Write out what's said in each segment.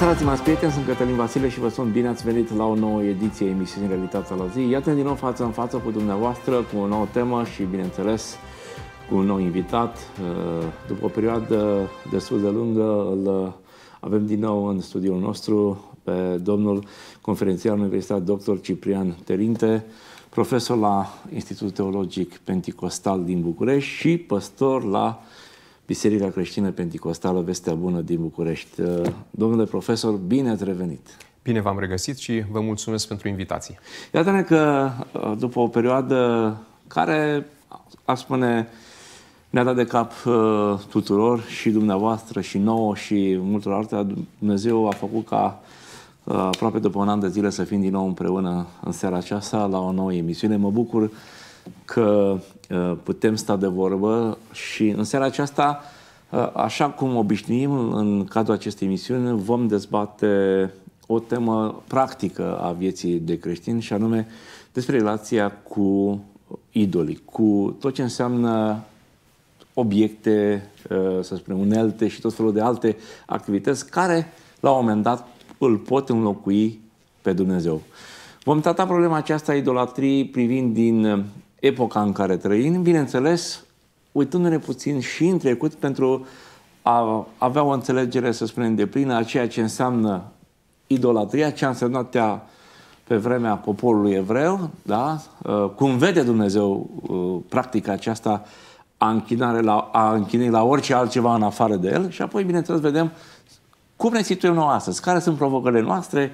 seara, stimați prieteni, sunt Cătălin Vasile și vă spun bine ați venit la o nouă ediție emisiunii Realitatea la zi. Iată din nou față în față cu dumneavoastră, cu o nouă temă și, bineînțeles, cu un nou invitat. Uh, după o perioadă destul de lungă, îl uh, avem din nou în studioul nostru pe domnul conferențial universitar dr. Ciprian Terinte, profesor la Institutul Teologic Pentecostal din București și păstor la uh, Biserica Creștină Pentecostală Vestea Bună din București. Uh, domnule profesor, bine ați revenit! Bine v-am regăsit și vă mulțumesc pentru invitație. Iată-ne că uh, după o perioadă care, aș spune, ne-a dat de cap uh, tuturor și dumneavoastră și nouă și multor alte, Dumnezeu a făcut ca aproape după un an de zile să fim din nou împreună în seara aceasta la o nouă emisiune. Mă bucur că uh, putem sta de vorbă și în seara aceasta, uh, așa cum obișnuim în cadrul acestei emisiuni, vom dezbate o temă practică a vieții de creștin și anume despre relația cu idolii, cu tot ce înseamnă obiecte, uh, să spunem, unelte și tot felul de alte activități care, la un moment dat, îl pot înlocui pe Dumnezeu. Vom trata problema aceasta a idolatriei privind din epoca în care trăim, bineînțeles, uitându-ne puțin și în trecut pentru a avea o înțelegere, să spunem, de plină a ceea ce înseamnă idolatria, ce a însemnat ea pe vremea poporului evreu, da? Uh, cum vede Dumnezeu uh, practica aceasta a, închinării la, a închinei la orice altceva în afară de el și apoi, bineînțeles, vedem cum ne situăm noi astăzi, care sunt provocările noastre,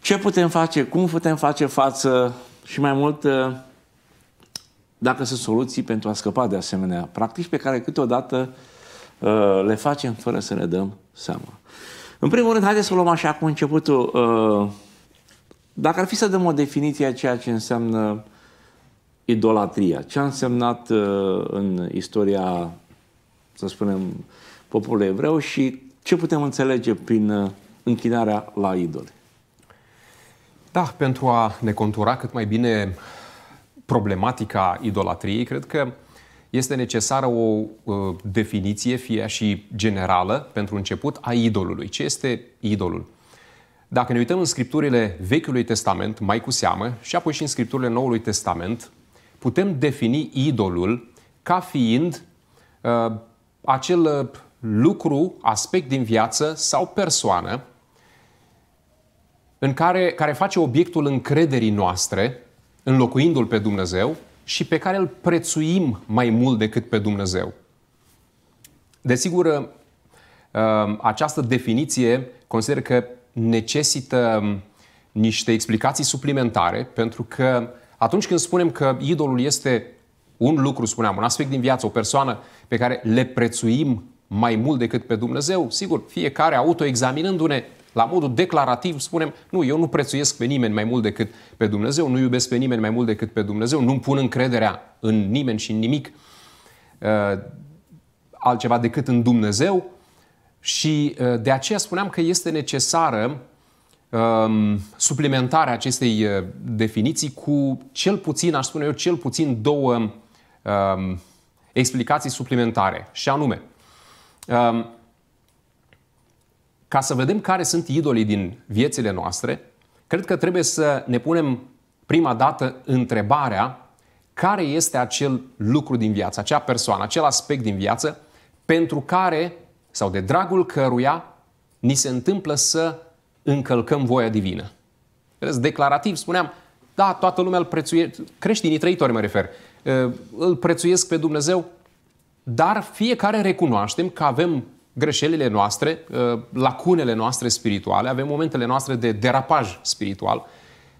ce putem face, cum putem face față și mai mult uh, dacă sunt soluții pentru a scăpa de asemenea practici pe care câteodată uh, le facem fără să ne dăm seama. În primul rând, haideți să o luăm așa cu începutul. Uh, dacă ar fi să dăm o definiție a ceea ce înseamnă idolatria, ce a însemnat uh, în istoria, să spunem, poporului evreu și ce putem înțelege prin închinarea la idole? Da, pentru a ne contura cât mai bine problematica idolatriei, cred că este necesară o uh, definiție, fie și generală, pentru început, a idolului. Ce este idolul? Dacă ne uităm în scripturile Vechiului Testament, mai cu seamă, și apoi și în scripturile Noului Testament, putem defini idolul ca fiind uh, acel uh, lucru, aspect din viață sau persoană în care, care face obiectul încrederii noastre înlocuindu-L pe Dumnezeu și pe care îl prețuim mai mult decât pe Dumnezeu. Desigur, uh, această definiție consider că necesită um, niște explicații suplimentare, pentru că atunci când spunem că idolul este un lucru, spuneam, un aspect din viață, o persoană pe care le prețuim mai mult decât pe Dumnezeu, sigur, fiecare autoexaminându-ne la modul declarativ spunem, nu, eu nu prețuiesc pe nimeni mai mult decât pe Dumnezeu, nu iubesc pe nimeni mai mult decât pe Dumnezeu, nu-mi pun încrederea în nimeni și în nimic uh, altceva decât în Dumnezeu. Și uh, de aceea spuneam că este necesară um, suplimentarea acestei uh, definiții cu cel puțin, aș spune eu, cel puțin două um, explicații suplimentare. Și anume, um, ca să vedem care sunt idolii din viețile noastre, cred că trebuie să ne punem prima dată întrebarea care este acel lucru din viață, acea persoană, acel aspect din viață pentru care sau de dragul căruia ni se întâmplă să încălcăm voia divină. Vedeți, declarativ spuneam, da, toată lumea îl prețuiește, creștinii trăitori mă refer, uh, îl prețuiesc pe Dumnezeu, dar fiecare recunoaștem că avem greșelile noastre, uh, lacunele noastre spirituale, avem momentele noastre de derapaj spiritual.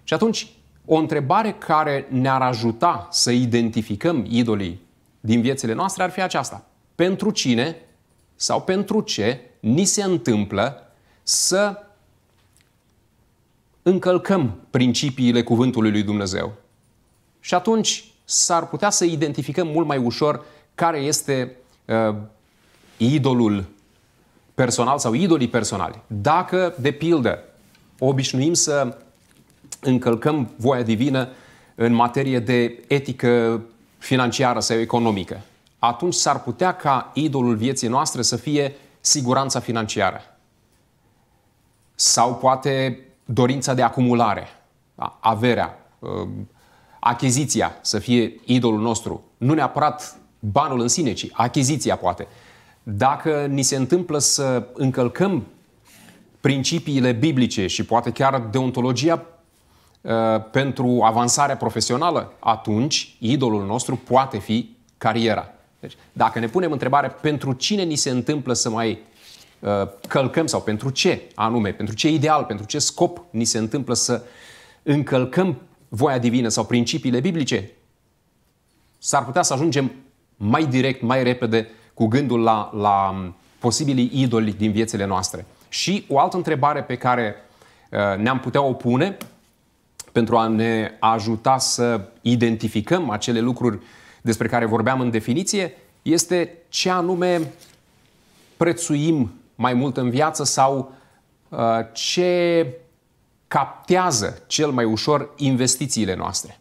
Și atunci, o întrebare care ne-ar ajuta să identificăm idolii din viețile noastre ar fi aceasta. Pentru cine sau pentru ce ni se întâmplă să încălcăm principiile cuvântului lui Dumnezeu? Și atunci s-ar putea să identificăm mult mai ușor care este uh, idolul personal sau idolii personali. Dacă, de pildă, obișnuim să încălcăm voia divină în materie de etică financiară sau economică, atunci s-ar putea ca idolul vieții noastre să fie siguranța financiară. Sau poate dorința de acumulare, da, averea, um, achiziția să fie idolul nostru. Nu neapărat banul în sine, ci achiziția poate dacă ni se întâmplă să încălcăm principiile biblice și poate chiar deontologia uh, pentru avansarea profesională, atunci idolul nostru poate fi cariera. Deci, dacă ne punem întrebarea pentru cine ni se întâmplă să mai uh, călcăm sau pentru ce anume, pentru ce ideal, pentru ce scop ni se întâmplă să încălcăm voia divină sau principiile biblice, s-ar putea să ajungem mai direct, mai repede cu gândul la, la posibilii idoli din viețile noastre. Și o altă întrebare pe care uh, ne-am putea o pune pentru a ne ajuta să identificăm acele lucruri despre care vorbeam în definiție, este ce anume prețuim mai mult în viață sau uh, ce captează cel mai ușor investițiile noastre,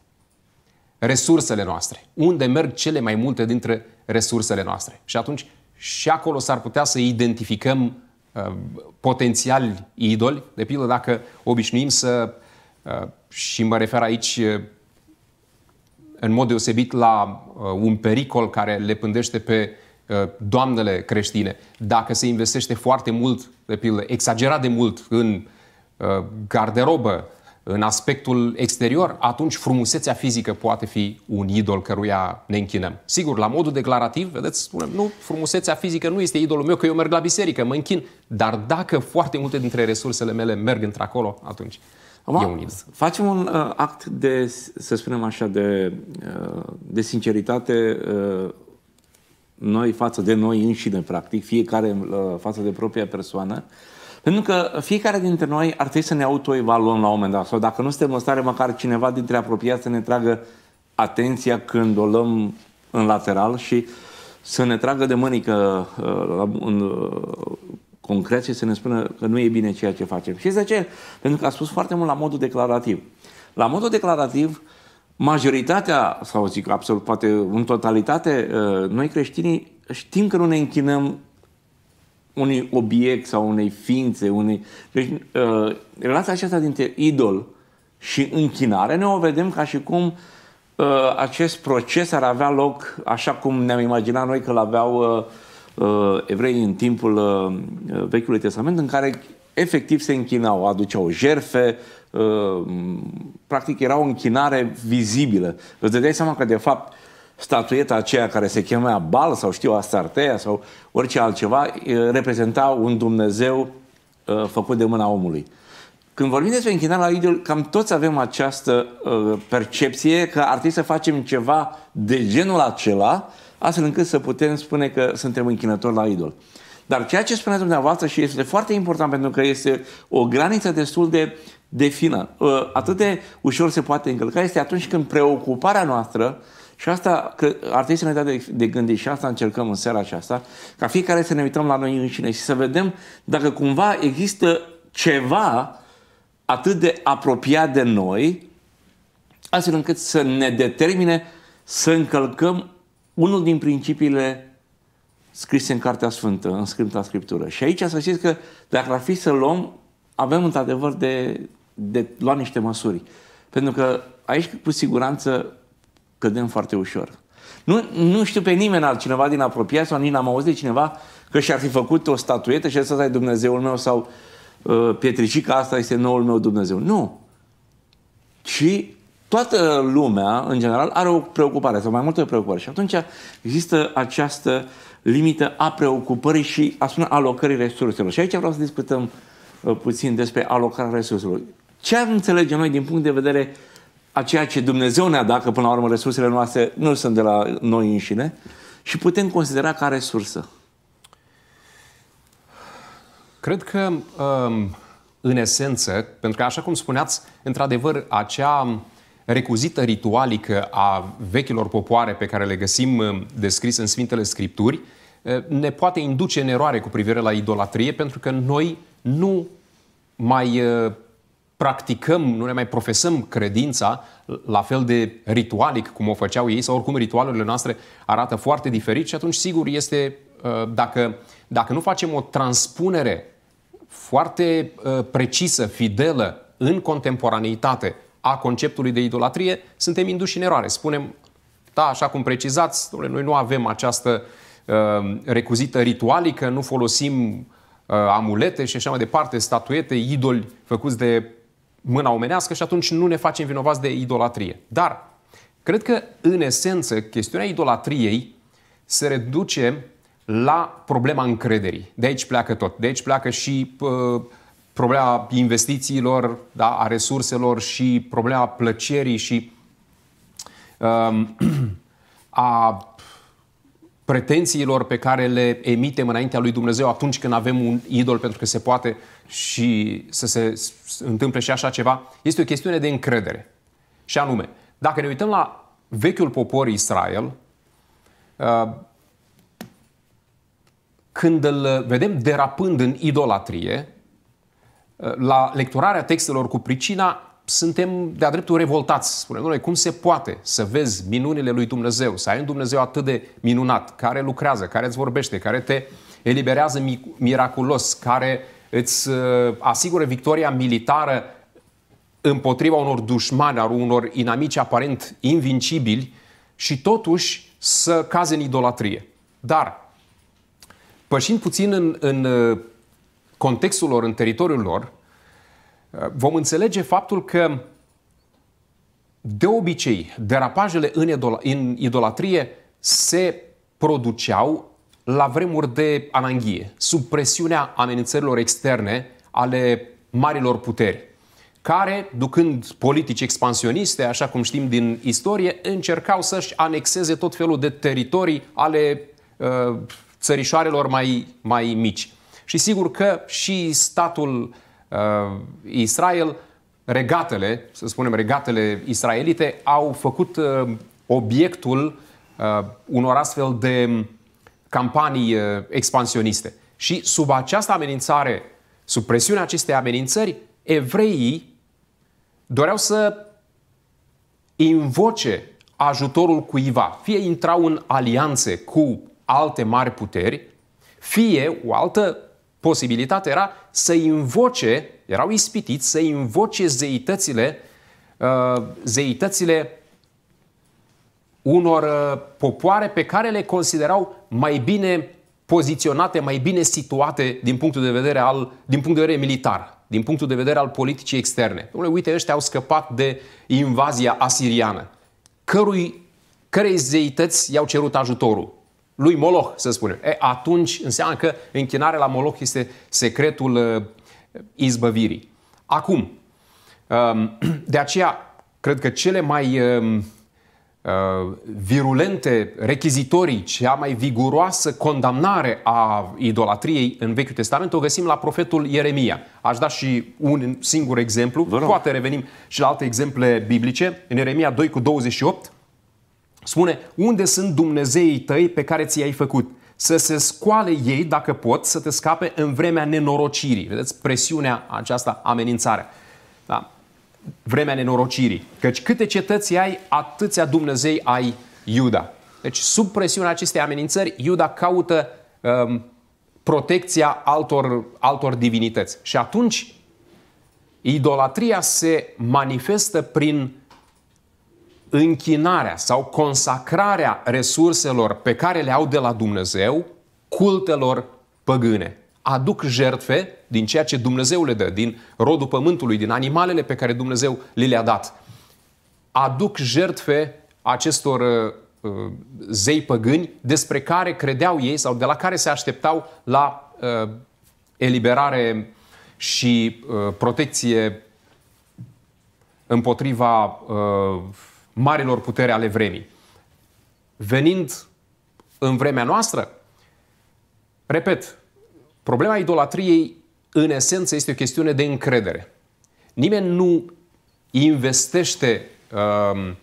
resursele noastre, unde merg cele mai multe dintre resursele noastre. Și atunci și acolo s-ar putea să identificăm uh, potențiali idoli, de pildă dacă obișnuim să, uh, și mă refer aici uh, în mod deosebit la uh, un pericol care le pândește pe uh, doamnele creștine, dacă se investește foarte mult, de pildă, exagerat de mult în uh, garderobă, în aspectul exterior, atunci frumusețea fizică poate fi un idol căruia ne închinăm. Sigur, la modul declarativ, vedeți, spunem, nu, frumusețea fizică nu este idolul meu, că eu merg la biserică, mă închin. Dar dacă foarte multe dintre resursele mele merg într-acolo, atunci Acum, e un idol. Facem un uh, act de, să spunem așa, de, uh, de sinceritate uh, noi față de noi înșine, practic, fiecare uh, față de propria persoană. Uh, pentru că fiecare dintre noi ar trebui să ne autoevaluăm la un moment dat. Sau dacă nu suntem în stare, măcar cineva dintre apropiați să ne tragă atenția când o luăm în lateral și să ne tragă de mânică uh, în uh, concret și să ne spună că nu e bine ceea ce facem. Și de ce? Pentru că a spus foarte mult la modul declarativ. La modul declarativ, majoritatea, sau zic absolut, poate în totalitate, uh, noi creștinii știm că nu ne închinăm unui obiect sau unei ființe, unei... Deci, uh, relația aceasta dintre idol și închinare, noi o vedem ca și cum uh, acest proces ar avea loc așa cum ne-am imaginat noi că l-aveau uh, uh, evreii în timpul uh, uh, Vechiului Testament, în care efectiv se închinau, aduceau jerfe, uh, practic era o închinare vizibilă. Îți dai seama că, de fapt, uh, statueta aceea care se chemea Bal sau știu Astartea sau orice altceva, reprezenta un Dumnezeu făcut de mâna omului. Când vorbim despre închinarea la idol, cam toți avem această percepție că ar trebui să facem ceva de genul acela, astfel încât să putem spune că suntem închinători la idol. Dar ceea ce spuneți dumneavoastră și este foarte important pentru că este o graniță destul de, de fină, atât de ușor se poate încălca, este atunci când preocuparea noastră uh, și asta că ar trebui să ne dea de, de gândit și asta încercăm în seara aceasta, ca fiecare să ne uităm la noi înșine și să vedem dacă cumva există ceva atât de apropiat de noi, astfel încât să ne determine să încălcăm unul din principiile scrise în Cartea Sfântă, în Scripta Scriptură. Și aici să știți că dacă ar fi să luăm, avem într-adevăr de, de lua niște măsuri. Pentru că aici, cu siguranță, cădem foarte ușor. Nu, nu știu pe nimeni altcineva din apropiat sau nici n-am auzit de cineva că și-ar fi făcut o statuetă și asta e Dumnezeul meu sau uh, pietricica asta este noul meu Dumnezeu. Nu. Și toată lumea, în general, are o preocupare sau mai multe preocupări. Și atunci există această limită a preocupării și asupra alocării resurselor. Și aici vreau să discutăm uh, puțin despre alocarea resurselor. Ce ar înțelege noi din punct de vedere uh, a ceea ce Dumnezeu ne-a dat, că până la urmă resursele noastre nu sunt de la noi înșine, și putem considera ca resursă? Cred că, um, în esență, pentru că, așa cum spuneați, într-adevăr, acea recuzită ritualică a vechilor popoare pe care le găsim um, descris în Sfintele Scripturi, uh, ne poate induce în eroare cu privire la idolatrie, pentru că noi nu mai uh, practicăm, nu ne mai profesăm credința la fel de ritualic cum o făceau ei, sau oricum ritualurile noastre arată foarte diferit și atunci sigur este, uh, dacă, dacă nu facem o transpunere foarte uh, precisă, fidelă, în contemporaneitate a conceptului de idolatrie, suntem induși în eroare. Spunem, da, așa cum precizați, noi nu avem această uh, recuzită ritualică, nu folosim amulete și așa mai departe, statuete, idoli făcuți de mâna omenească și atunci nu ne facem vinovați de idolatrie. Dar cred că, în esență, chestiunea idolatriei se reduce la problema încrederii. De aici pleacă tot. De aici pleacă și problema investițiilor, da, a resurselor și problema plăcerii și um, a pretențiilor pe care le emitem înaintea lui Dumnezeu atunci când avem un idol, pentru că se poate uh, și să se întâmple și așa ceva, este o chestiune de încredere. Și anume, dacă ne uităm la vechiul popor Israel, uh, când îl vedem derapând în idolatrie, uh, la lecturarea textelor cu pricina, suntem de-a dreptul revoltați. Spune, noi cum se poate să vezi minunile lui Dumnezeu, să ai un Dumnezeu atât de minunat, care lucrează, care îți vorbește, care te eliberează miraculos, care îți uh, asigură victoria militară împotriva unor dușmani, al unor inamici aparent invincibili și totuși să caze în idolatrie. Dar, pășind puțin în, în uh, contextul lor, în teritoriul lor, uh, vom înțelege faptul că de obicei, derapajele în, în idolatrie se produceau la vremuri de ananghie, sub presiunea amenințărilor externe ale marilor puteri, care, ducând politici expansioniste, așa cum știm din istorie, încercau să-și anexeze tot felul de teritorii ale uh, țărișoarelor mai, mai mici. Și sigur că și statul uh, Israel, regatele, să spunem regatele israelite, au făcut uh, obiectul uh, unor astfel de campanii uh, expansioniste. Și sub această amenințare, sub presiunea acestei amenințări, evreii doreau să invoce ajutorul cuiva. Fie intrau în alianțe cu alte mari puteri, fie o altă posibilitate era să invoce, erau ispitiți să invoce zeitățile, uh, zeitățile unor uh, popoare pe care le considerau mai bine poziționate, mai bine situate din punctul de vedere, al, din punct de vedere militar, din punctul de vedere al politicii externe. Dom'le, uite, ăștia au scăpat de invazia asiriană. Cărui, cărei zeități i-au cerut ajutorul? Lui Moloch, să spunem. E, atunci înseamnă că închinarea la Moloch este secretul uh, izbăvirii. Acum, um, de aceea, cred că cele mai uh, Uh, virulente rechizitorii, cea mai viguroasă condamnare a idolatriei în Vechiul Testament, o găsim la profetul Ieremia. Aș da și un singur exemplu, Vreau. poate revenim și la alte exemple biblice. În Ieremia 2 cu 28 spune, unde sunt Dumnezeii tăi pe care ți-i-ai făcut? Să se scoale ei, dacă pot, să te scape în vremea nenorocirii. Vedeți presiunea aceasta, amenințarea. Da vremea nenorocirii. Căci câte cetăți ai, atâția Dumnezei ai Iuda. Deci, sub presiunea acestei amenințări, Iuda caută um, protecția altor, altor divinități. Și atunci, idolatria se manifestă prin închinarea sau consacrarea resurselor pe care le au de la Dumnezeu cultelor păgâne. Aduc jertfe din ceea ce Dumnezeu le dă, din rodul pământului, din animalele pe care Dumnezeu li le-a dat. Aduc jertfe acestor uh, uh, zei păgâni despre care credeau ei sau de la care se așteptau la uh, eliberare și uh, protecție împotriva uh, marilor putere ale vremii. Venind în vremea noastră, repet, problema idolatriei în esență, este o chestiune de încredere. Nimeni nu investește, um,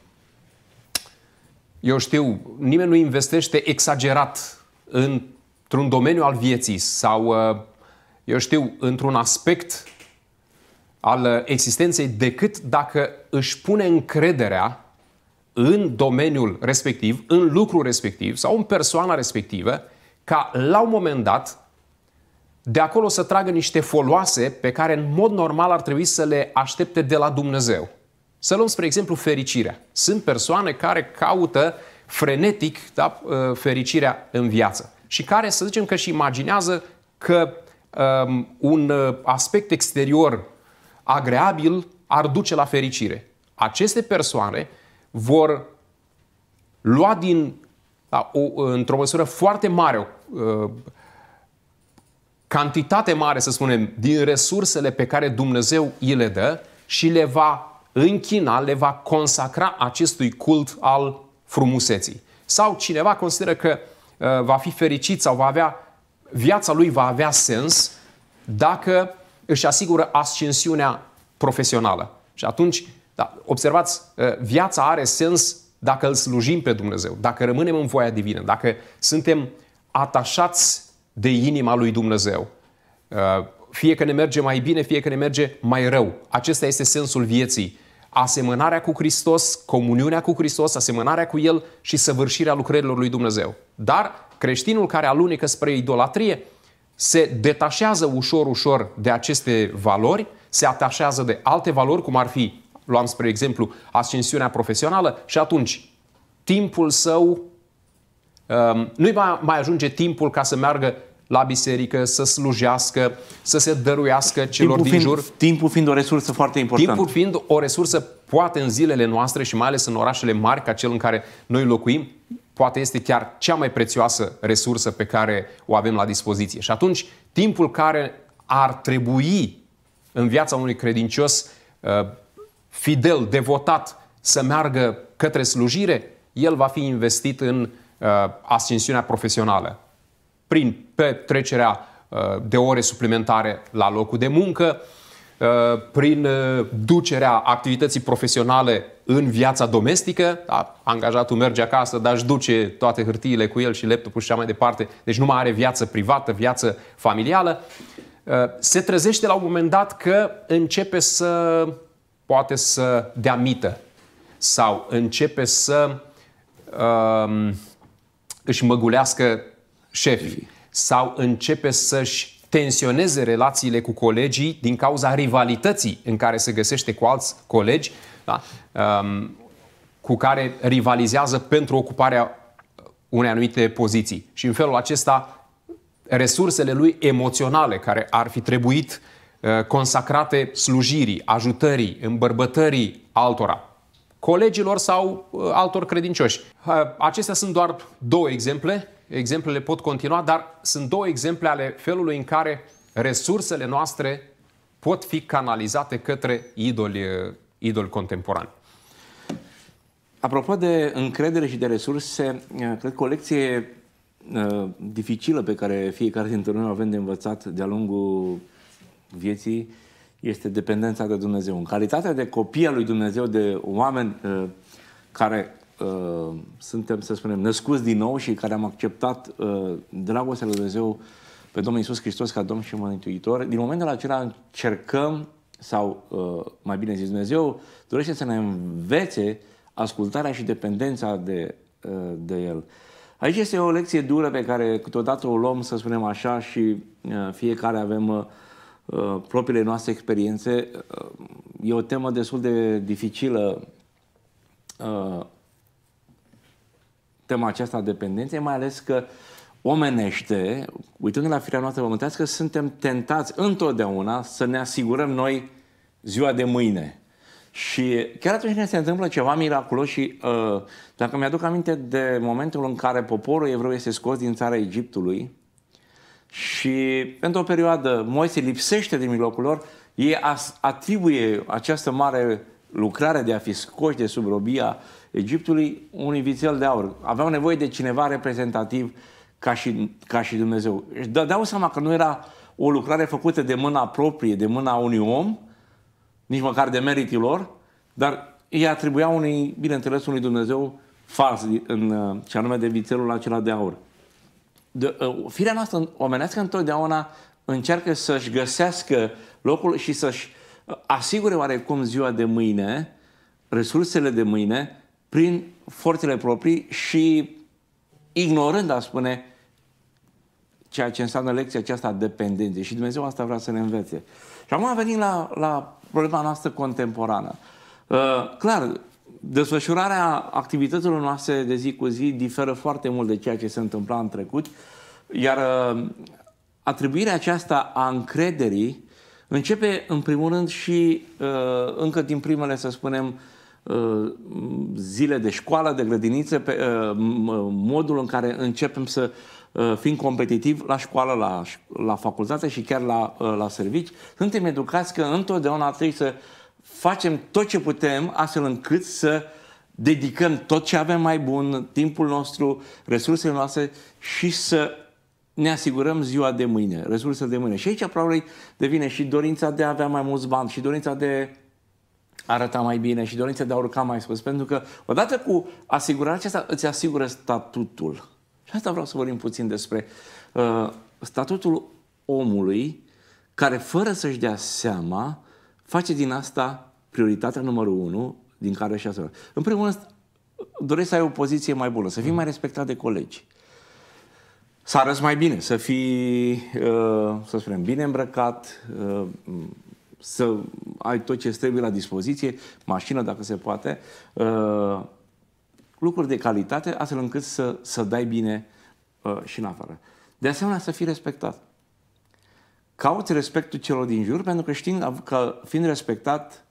eu știu, nimeni nu investește exagerat într-un domeniu al vieții sau, uh, eu știu, într-un aspect al uh, existenței decât dacă își pune încrederea în domeniul respectiv, în lucrul respectiv sau în persoana respectivă, ca la un moment dat de acolo să tragă niște foloase pe care în mod normal ar trebui să le aștepte de la Dumnezeu. Să luăm, spre exemplu, fericirea. Sunt persoane care caută frenetic da, uh, fericirea în viață și care, să zicem că și imaginează că um, un uh, aspect exterior agreabil ar duce la fericire. Aceste persoane vor lua din, da, o, uh, într-o măsură foarte mare, o, cantitate mare, să spunem, din resursele pe care Dumnezeu îi le dă și le va închina, le va consacra acestui cult al frumuseții. Sau cineva consideră că uh, va fi fericit sau va avea, viața lui va avea sens dacă își asigură ascensiunea profesională. Și atunci, da, observați, uh, viața are sens dacă îl slujim pe Dumnezeu, dacă rămânem în voia divină, dacă suntem atașați de inima lui Dumnezeu. Uh, fie că ne merge mai bine, fie că ne merge mai rău. Acesta este sensul vieții. Asemănarea cu Hristos, comuniunea cu Hristos, asemănarea cu El și săvârșirea lucrărilor lui Dumnezeu. Dar creștinul care alunecă spre idolatrie se detașează ușor, ușor de aceste valori, se atașează de alte valori, cum ar fi, luam spre exemplu, ascensiunea profesională și atunci timpul său Ehm, nu-i mai, mai ajunge timpul ca să meargă la biserică, să slujească, să se dăruiască celor timpul din fiind, jur. Timpul fiind o resursă foarte importantă. Timpul fiind o resursă, poate în zilele noastre și mai ales în orașele mari ca cel în care noi locuim, poate este chiar cea mai prețioasă resursă pe care o avem la dispoziție. Și atunci, timpul care ar trebui în viața unui credincios ehm, fidel, devotat, să meargă către slujire, el va fi investit în Uh, ascensiunea profesională prin petrecerea uh, de ore suplimentare la locul de muncă, uh, prin ducerea activității profesionale în viața domestică. Da? Angajatul merge acasă, dar își duce toate hârtiile cu el și laptopul și așa mai departe. Deci nu mai are viață privată, viață familială. Se trezește la un moment dat că începe să poate să dea mită sau începe să uh, își măgulească șefii sau începe să-și tensioneze relațiile cu colegii din cauza rivalității în care se găsește cu alți colegi da? um, cu care rivalizează pentru ocuparea unei anumite poziții. Și în felul acesta, resursele lui emoționale care ar fi trebuit uh, consacrate slujirii, ajutării, îmbărbătării altora, colegilor sau uh, altor credincioși. Uh, acestea sunt doar două exemple, exemplele pot continua, dar sunt două exemple ale felului în care resursele noastre pot fi canalizate către idoli, uh, idoli contemporani. Apropo de încredere și de resurse, cred că o lecție dificilă pe care fiecare dintre noi o avem de învățat de-a lungul vieții este dependența de Dumnezeu. În calitatea de copii al lui Dumnezeu, de oameni uh, care uh, suntem, să spunem, născuți din nou și care am acceptat uh, dragostea lui Dumnezeu pe Domnul Iisus Hristos ca Domn și Mântuitor, din momentul acela încercăm sau, uh, mai bine zis, Dumnezeu dorește să ne învețe ascultarea și dependența de, uh, de El. Aici este o lecție dură pe care câteodată o luăm, să spunem așa, și uh, fiecare avem uh, Uh, propriile noastre experiențe, uh, e o temă destul de dificilă uh, tema aceasta a dependenței, mai ales că omenește, uitându-ne la firea noastră pământească, suntem tentați întotdeauna să ne asigurăm noi ziua de mâine. Și chiar atunci când se întâmplă ceva miraculos și uh, dacă mi-aduc aminte de momentul în care poporul evreu este scos din țara Egiptului, și într-o perioadă Moise lipsește din mijlocul lor, ei atribuie această mare lucrare de a fi scoși de sub robia Egiptului unui vițel de aur. Aveau nevoie de cineva reprezentativ ca și, ca și Dumnezeu. Își dădeau seama că nu era o lucrare făcută de mâna proprie, de mâna unui om, nici măcar de meritul lor, dar ei atribuia unui, bineînțeles, unui Dumnezeu fals, în, ce anume de vițelul acela de aur de, uh, firea noastră omenească întotdeauna încearcă să-și găsească locul și să-și uh, asigure oarecum ziua de mâine, resursele de mâine, prin forțele proprii și ignorând, a spune, ceea ce înseamnă lecția aceasta a dependenței. Și Dumnezeu asta vrea să ne învețe. Și acum venim la, la problema noastră contemporană. Uh, clar, desfășurarea activităților noastre de zi cu zi diferă foarte mult de ceea ce se întâmpla în trecut, iar uh, atribuirea aceasta a încrederii începe, în primul rând, și uh, încă din primele, să spunem, uh, zile de școală, de grădiniță, pe, modul în care începem să fim competitivi la școală, la, la facultate și chiar la, la servici, suntem educați că întotdeauna trebuie să facem tot ce putem astfel încât să dedicăm tot ce avem mai bun, timpul nostru, resursele noastre și să ne asigurăm ziua de mâine, resursele de mâine. Și aici probabil devine și dorința de a avea mai mulți bani, și dorința de a arăta mai bine, și dorința de a urca mai sus. Pentru că odată cu asigurarea aceasta îți asigură statutul. Și asta vreau să vorbim puțin despre uh, statutul omului care fără să-și dea seama face din asta prioritatea numărul unu din care și asta. În primul rând, doresc să ai o poziție mai bună, să fii mai respectat de colegi. Să arăți mai bine, să fii, uh, să spunem, bine îmbrăcat, uh, să ai tot ce trebuie la dispoziție, mașină dacă se poate, uh, lucruri de calitate, astfel încât să, să dai bine și în afară. De asemenea, să fii respectat cauți respectul celor din jur, pentru că știind că fiind respectat,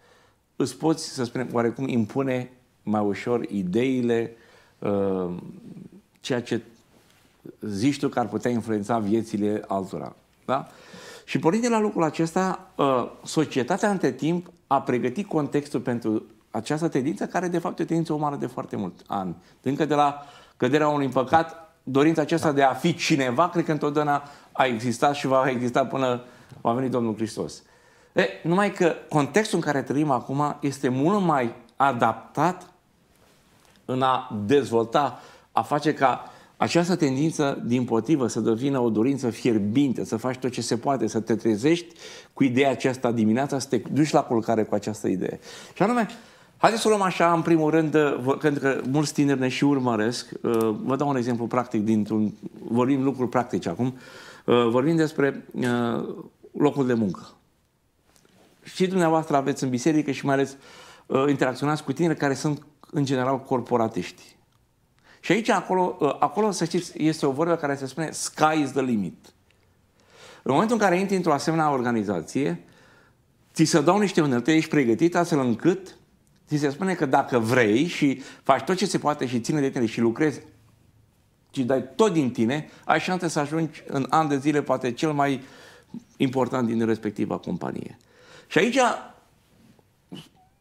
îți poți, să spunem, oarecum impune mai ușor ideile, uh, ceea ce zici tu că ar putea influența viețile altora. Da? Și pornind de la lucrul acesta, uh, societatea între timp a pregătit contextul pentru această tendință, care de fapt e o tendință umană de foarte mult ani. Încă de la căderea unui păcat, dorința aceasta de a fi cineva, cred că întotdeauna a existat și va exista până va veni Domnul Hristos. E, numai că contextul în care trăim acum este mult mai adaptat în a dezvolta, a face ca această tendință, din potrivă, să devină o dorință fierbinte, să faci tot ce se poate, să te trezești cu ideea aceasta dimineața, să te duci la culcare cu această idee. Și anume, Haideți să luăm așa, în primul rând, pentru uh, că mulți tineri ne și urmăresc. Uh, vă dau un exemplu practic, dintr-un, vorbim lucruri practice acum. Uh, vorbim despre locul de muncă. Și dumneavoastră aveți în biserică și mai ales interacționați cu tineri care sunt, în general, corporatiști. Și aici, acolo, acolo, să știți, este o vorbă care se spune sky is the limit. În momentul în care intri într-o asemenea organizație, ți se dau niște unelte, ești pregătit astfel încât Ți se spune că dacă vrei și faci tot ce se poate și ține de tine și lucrezi și dai tot din tine, ai șanse să ajungi în an de zile poate cel mai important din respectiva companie. Și aici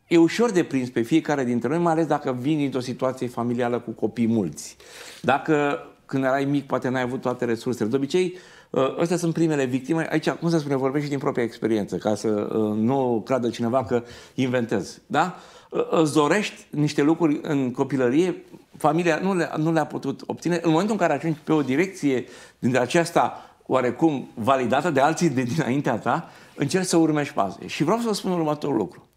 e ușor de prins pe fiecare dintre noi, mai ales dacă vin dintr-o situație familială cu copii mulți. Dacă când erai mic poate n-ai avut toate resursele. De obicei, Ăstea sunt primele victime. Aici, cum se spune, vorbesc și din propria experiență, ca să ă, nu creadă cineva că inventez. Da? îți dorești niște lucruri în copilărie, familia nu le-a, nu le-a putut obține. În momentul în care ajungi pe o direcție din aceasta oarecum validată de alții de dinaintea ta, încerci să urmești paze. Și vreau să vă spun următorul lucru.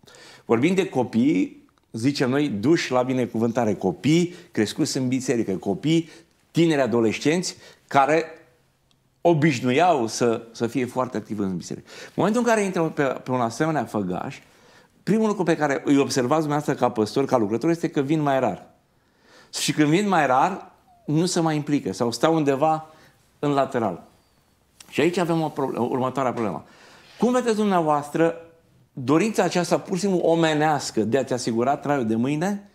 Vorbim de copii, zicem noi, duși la binecuvântare, copii crescuți în biserică, copii, tineri adolescenți, care obișnuiau să, să fie foarte activi în biserică. În momentul în care intră pe, pe un asemenea făgaș, primul lucru pe care îi observați dumneavoastră ca păstor, ca lucrător, este că vin mai rar. Și când vin mai rar, nu se mai implică sau stau undeva în lateral. Și aici avem o problemă, următoarea problemă. Cum vedeți dumneavoastră dorința aceasta pur și simplu omenească de a te asigura traiul de mâine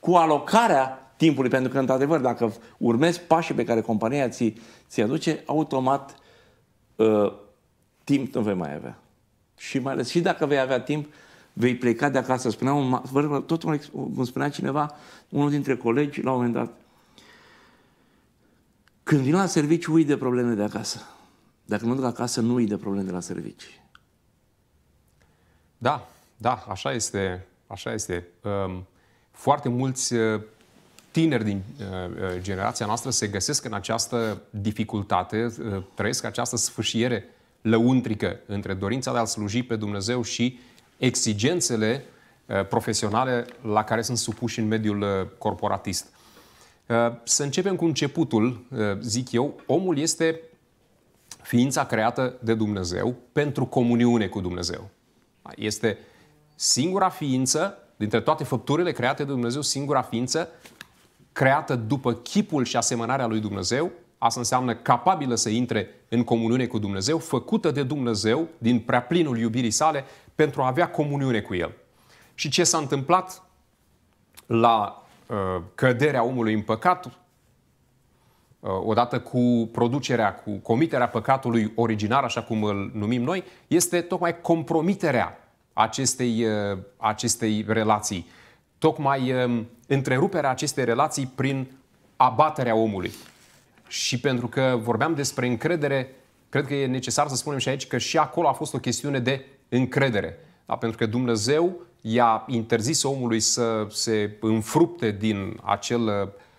cu alocarea timpului? Pentru că, într-adevăr, dacă urmezi pașii pe care compania ți, ți aduce, automat uh, timp nu vei mai avea. Și mai ales, și dacă vei avea timp, vei pleca de acasă. Spunea un, tot un, spunea cineva, unul dintre colegi, la un moment dat, când vin la serviciu, ui de probleme de acasă. Dacă mă duc acasă, nu ui de probleme de la serviciu. Da, da, așa este. Așa este. Ehm, foarte mulți eh, tineri din eh, eh, generația noastră se găsesc în această dificultate, trăiesc această sfârșiere lăuntrică între dorința de a sluji pe Dumnezeu și uh, exigențele uh, profesionale la care sunt supuși în mediul uh, corporatist. Uh, să începem cu începutul, zic eu. Omul este ființa creată de Dumnezeu pentru comuniune cu Dumnezeu. Este singura ființă, dintre toate făpturile create de Dumnezeu, singura ființă creată după chipul și asemănarea lui Dumnezeu. Asta înseamnă capabilă să intre în comuniune cu Dumnezeu, făcută de Dumnezeu din prea plinul iubirii sale pentru a avea comuniune cu El. Și ce s-a întâmplat la uh, căderea omului în păcat, uh, odată cu producerea, cu comiterea păcatului originar, așa cum îl numim noi, este tocmai compromiterea acestei, uh, acestei relații. Tocmai um, întreruperea acestei relații prin abaterea omului. Și pentru că vorbeam despre încredere, cred că e necesar să spunem și aici că și acolo a fost o chestiune de încredere. Da? Pentru că Dumnezeu i-a interzis omului să se înfrupte din acel uh,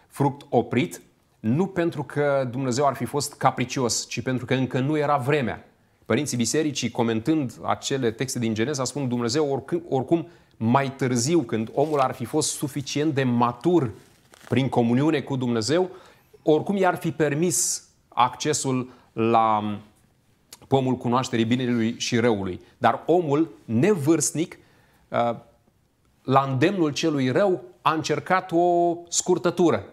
fruct oprit, nu pentru că Dumnezeu ar fi fost capricios, ci pentru că încă nu era vremea. Părinții bisericii, comentând acele texte din Geneza, spun Dumnezeu oricum, mai târziu, când omul ar fi fost suficient de matur prin comuniune cu Dumnezeu, oricum i-ar fi permis accesul la pomul cunoașterii binelui și răului. Dar omul nevârstnic, uh, la îndemnul celui rău, a încercat o scurtătură.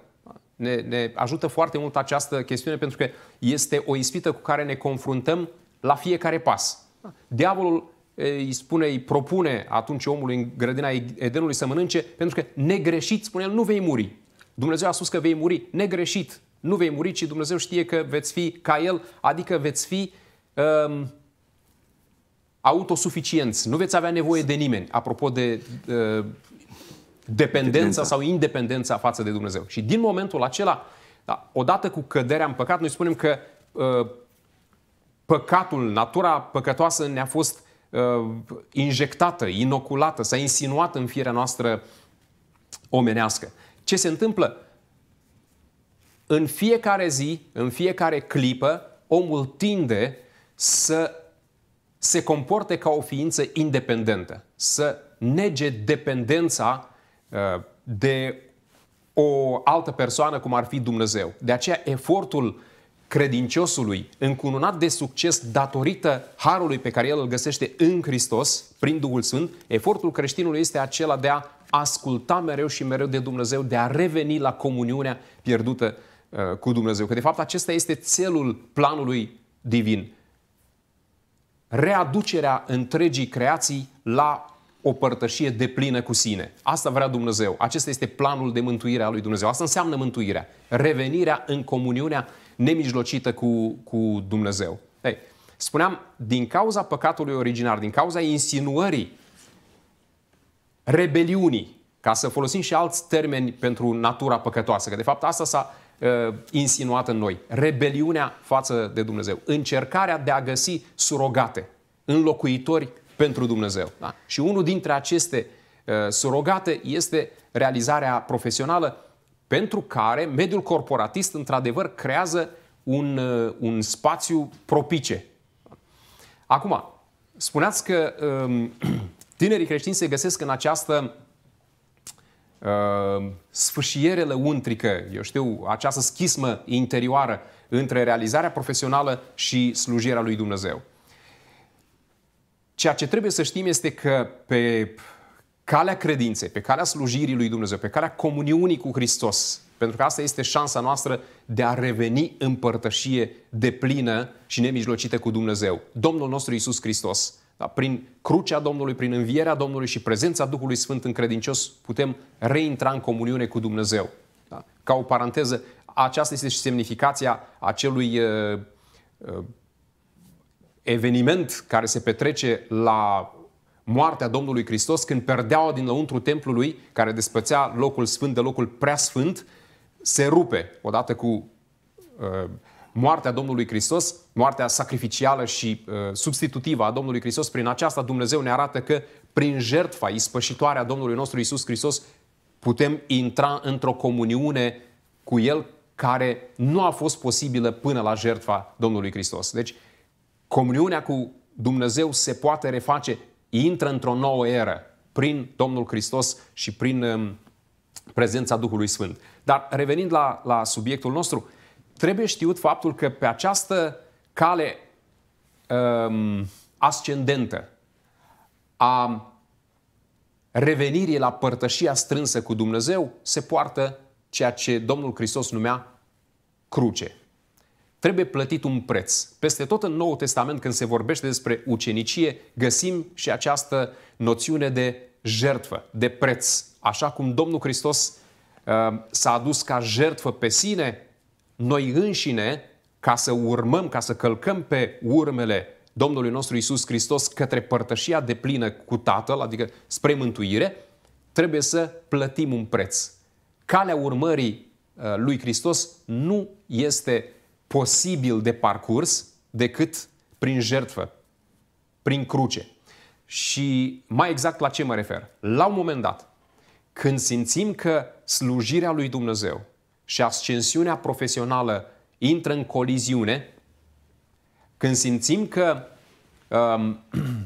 Ne, ne ajută foarte mult această chestiune pentru că este o ispită cu care ne confruntăm la fiecare pas. Diavolul eh, îi spune, îi propune atunci omului în grădina Edenului să mănânce, pentru că negreșit, spune el, nu vei muri. Dumnezeu a spus că vei muri negreșit. Nu vei muri, ci Dumnezeu știe că veți fi ca El, adică veți fi uh, um, autosuficienți, nu veți avea nevoie de nimeni, apropo de uh, dependența sau independența față de Dumnezeu. Și din momentul acela, da, odată cu căderea în păcat, noi spunem că uh, păcatul, natura păcătoasă ne-a fost uh, injectată, inoculată, s-a insinuat în firea noastră omenească. Ce se întâmplă? În fiecare zi, în fiecare clipă, omul tinde să se comporte ca o ființă independentă, să nege dependența uh, de o altă persoană, cum ar fi Dumnezeu. De aceea, efortul credinciosului, încununat de succes datorită harului pe care el îl găsește în Hristos, prin Duhul Sfânt, efortul creștinului este acela de a asculta mereu și mereu de Dumnezeu, de a reveni la comuniunea pierdută uh, cu Dumnezeu. Că, de fapt, acesta este celul planului divin readucerea întregii creații la o părtășie de plină cu sine. Asta vrea Dumnezeu. Acesta este planul de mântuire a lui Dumnezeu. Asta înseamnă mântuirea. Revenirea în comuniunea nemijlocită cu, cu Dumnezeu. Ei, spuneam, din cauza păcatului original, din cauza insinuării, rebeliunii, ca să folosim și alți termeni pentru natura păcătoasă, că de fapt asta s-a uh, insinuat în noi. Rebeliunea față de Dumnezeu. Încercarea de a găsi surogate, înlocuitori pentru Dumnezeu. Da? Și unul dintre aceste uh, surogate este realizarea profesională pentru care mediul corporatist, într-adevăr, creează un, uh, un spațiu propice. Acum, spuneați că uh, tinerii creștini se găsesc în această Ehm, sfâșierele untrică, eu știu, această schismă interioară între realizarea profesională și slujirea lui Dumnezeu. Ceea ce trebuie să știm este că pe calea credinței, pe calea slujirii lui Dumnezeu, pe calea comuniunii cu Hristos, pentru că asta este șansa noastră de a reveni în părtășie de plină și nemijlocită cu Dumnezeu. Domnul nostru Isus Hristos da? Prin crucea Domnului, prin învierea Domnului și prezența Duhului Sfânt în credincios putem reintra în comuniune cu Dumnezeu. Da? Ca o paranteză, aceasta este și semnificația acelui uh, uh, eveniment care se petrece la moartea Domnului Hristos, când perdeaua din lăuntru templului, care despățea locul sfânt de locul prea sfânt, se rupe odată cu uh, moartea Domnului Hristos, moartea sacrificială și uh, substitutivă a Domnului Hristos, prin aceasta Dumnezeu ne arată că prin jertfa ispășitoare a Domnului nostru Isus Hristos putem intra într-o comuniune cu El care nu a fost posibilă până la jertfa Domnului Hristos. Deci, comuniunea cu Dumnezeu se poate reface, intră într-o nouă eră prin Domnul Hristos și prin um, prezența Duhului Sfânt. Dar revenind la, la subiectul nostru, uh, trebuie știut faptul că pe această cale um, ascendentă a revenirii la părtășia strânsă cu Dumnezeu se poartă ceea ce Domnul Hristos numea cruce. Trebuie plătit un preț. Peste tot în Noul Testament, când se vorbește despre ucenicie, găsim și această noțiune de jertfă, de preț. Așa cum Domnul Hristos uh, s-a adus ca jertfă pe sine, noi înșine, ca să urmăm, ca să călcăm pe urmele Domnului nostru Isus Hristos către părtășia de plină cu Tatăl, adică spre mântuire, trebuie să plătim un preț. Calea urmării uh, lui Hristos nu este posibil de parcurs decât prin jertfă, prin cruce. Și mai exact la ce mă refer? La un moment dat, când simțim că slujirea lui Dumnezeu, și ascensiunea profesională intră în coliziune, când simțim că um,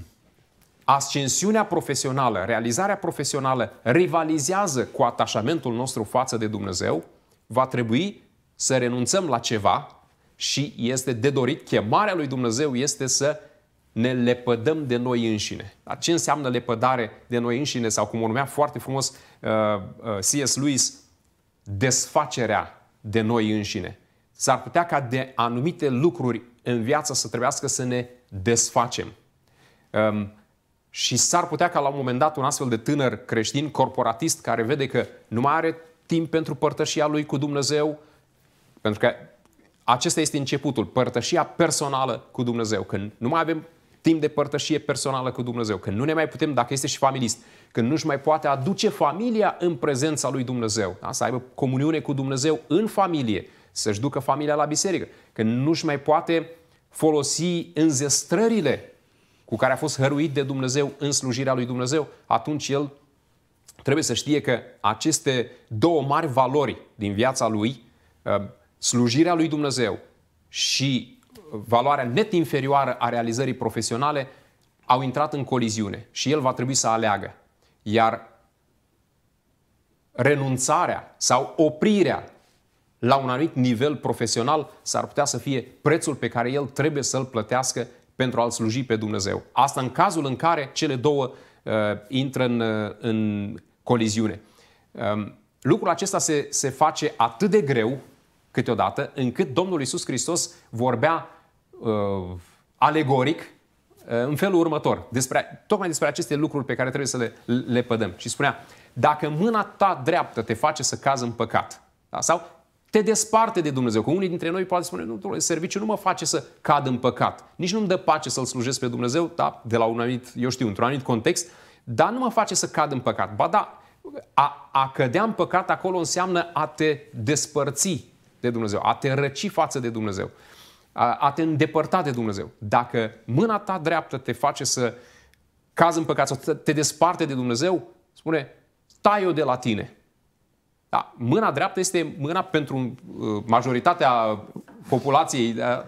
ascensiunea profesională, realizarea profesională rivalizează cu atașamentul nostru față de Dumnezeu, va trebui să renunțăm la ceva și este de dorit, chemarea lui Dumnezeu este să ne lepădăm de noi înșine. Dar ce înseamnă lepădare de noi înșine sau cum numea foarte frumos uh, uh, C.S. Lewis desfacerea de noi înșine. S-ar putea ca de anumite lucruri în viață să trebuiască să ne desfacem. Um, și s-ar putea ca la un moment dat un astfel de tânăr creștin, corporatist, care vede că nu mai are timp pentru părtășia lui cu Dumnezeu, pentru că acesta este începutul, părtășia personală cu Dumnezeu. Când nu mai avem timp de părtășie personală cu Dumnezeu, când nu ne mai putem, dacă este și familist, când nu-și mai poate aduce familia în prezența lui Dumnezeu, da? să aibă comuniune cu Dumnezeu în familie, să-și ducă familia la biserică, când nu-și mai poate folosi înzestrările cu care a fost hăruit de Dumnezeu în slujirea lui Dumnezeu, atunci el trebuie să știe că aceste două mari valori din viața lui, uh, slujirea lui Dumnezeu și valoarea net inferioară a realizării profesionale au intrat în coliziune și el va trebui să aleagă. Iar renunțarea sau oprirea la un anumit nivel profesional s-ar putea să fie prețul pe care el trebuie să-l plătească pentru a-L sluji pe Dumnezeu. Asta în cazul în care cele două uh, intră în, uh, în coliziune. Um, uh, lucrul acesta se, se face atât de greu câteodată încât Domnul Isus Hristos vorbea uh, alegoric uh, în felul următor, despre, tocmai despre aceste lucruri pe care trebuie să le, le pădăm. Și spunea, dacă mâna ta dreaptă te face să cazi în păcat, da? sau te desparte de Dumnezeu, că unii dintre noi poate spune, nu, domnule, serviciul nu mă face să cad în păcat, nici nu-mi dă pace să-L slujesc pe Dumnezeu, da, de la un anumit, eu știu, într-un anumit context, dar nu mă face să cad în păcat. Ba da, a, a cădea în păcat acolo înseamnă a te despărți de Dumnezeu, a te răci față de Dumnezeu a te îndepărta de Dumnezeu. Dacă mâna ta dreaptă te face să cazi în păcat sau te desparte de Dumnezeu, spune, tai-o de la tine. Da, mâna dreaptă este mâna pentru uh, majoritatea populației da,